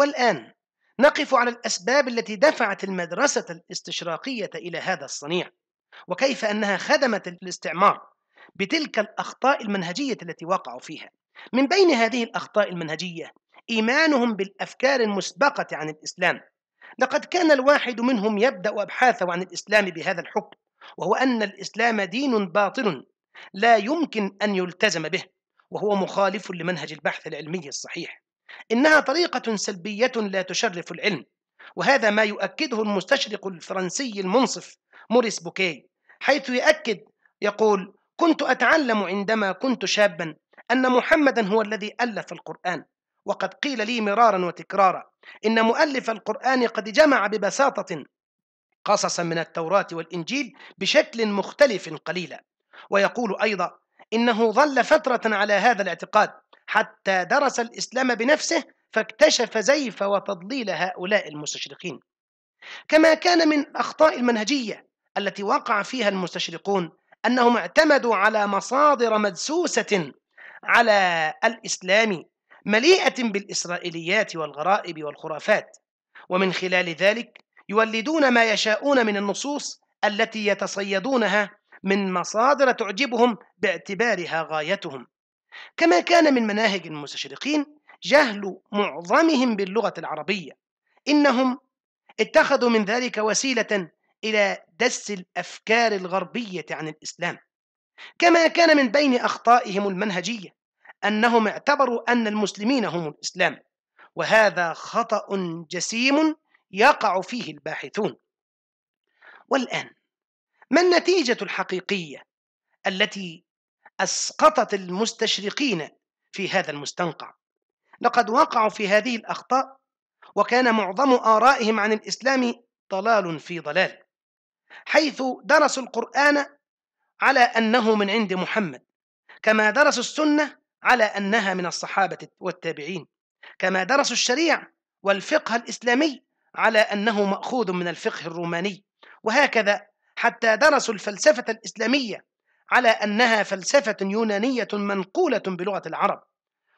والآن نقف على الأسباب التي دفعت المدرسة الاستشراقية إلى هذا الصنيع وكيف أنها خدمت الاستعمار بتلك الأخطاء المنهجية التي وقعوا فيها من بين هذه الأخطاء المنهجية إيمانهم بالأفكار المسبقة عن الإسلام لقد كان الواحد منهم يبدأ أبحاثه عن الإسلام بهذا الحكم وهو أن الإسلام دين باطل لا يمكن أن يلتزم به وهو مخالف لمنهج البحث العلمي الصحيح إنها طريقة سلبية لا تشرف العلم وهذا ما يؤكده المستشرق الفرنسي المنصف موريس بوكي حيث يؤكد يقول كنت أتعلم عندما كنت شابا أن محمدا هو الذي ألف القرآن وقد قيل لي مرارا وتكرارا إن مؤلف القرآن قد جمع ببساطة قصصا من التوراة والإنجيل بشكل مختلف قليلا ويقول أيضا إنه ظل فترة على هذا الاعتقاد حتى درس الإسلام بنفسه فاكتشف زيف وتضليل هؤلاء المستشرقين كما كان من أخطاء المنهجية التي وقع فيها المستشرقون أنهم اعتمدوا على مصادر مدسوسة على الإسلام مليئة بالإسرائيليات والغرائب والخرافات ومن خلال ذلك يولدون ما يشاءون من النصوص التي يتصيدونها من مصادر تعجبهم باعتبارها غايتهم كما كان من مناهج المستشرقين جهل معظمهم باللغة العربية إنهم اتخذوا من ذلك وسيلة إلى دس الأفكار الغربية عن الإسلام كما كان من بين أخطائهم المنهجية أنهم اعتبروا أن المسلمين هم الإسلام وهذا خطأ جسيم يقع فيه الباحثون والآن ما النتيجة الحقيقية التي أسقطت المستشرقين في هذا المستنقع لقد وقعوا في هذه الأخطاء وكان معظم آرائهم عن الإسلام ضلال في ضلال حيث درسوا القرآن على أنه من عند محمد كما درسوا السنة على أنها من الصحابة والتابعين كما درسوا الشريعة والفقه الإسلامي على أنه مأخوذ من الفقه الروماني وهكذا حتى درسوا الفلسفة الإسلامية على أنها فلسفة يونانية منقولة بلغة العرب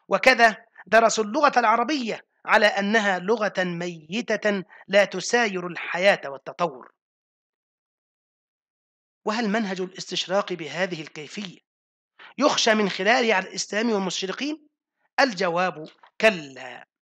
وكذا درسوا اللغة العربية على أنها لغة ميتة لا تساير الحياة والتطور وهل منهج الاستشراق بهذه الكيفية يخشى من خلاله على الإسلام والمشرقين؟ الجواب كلا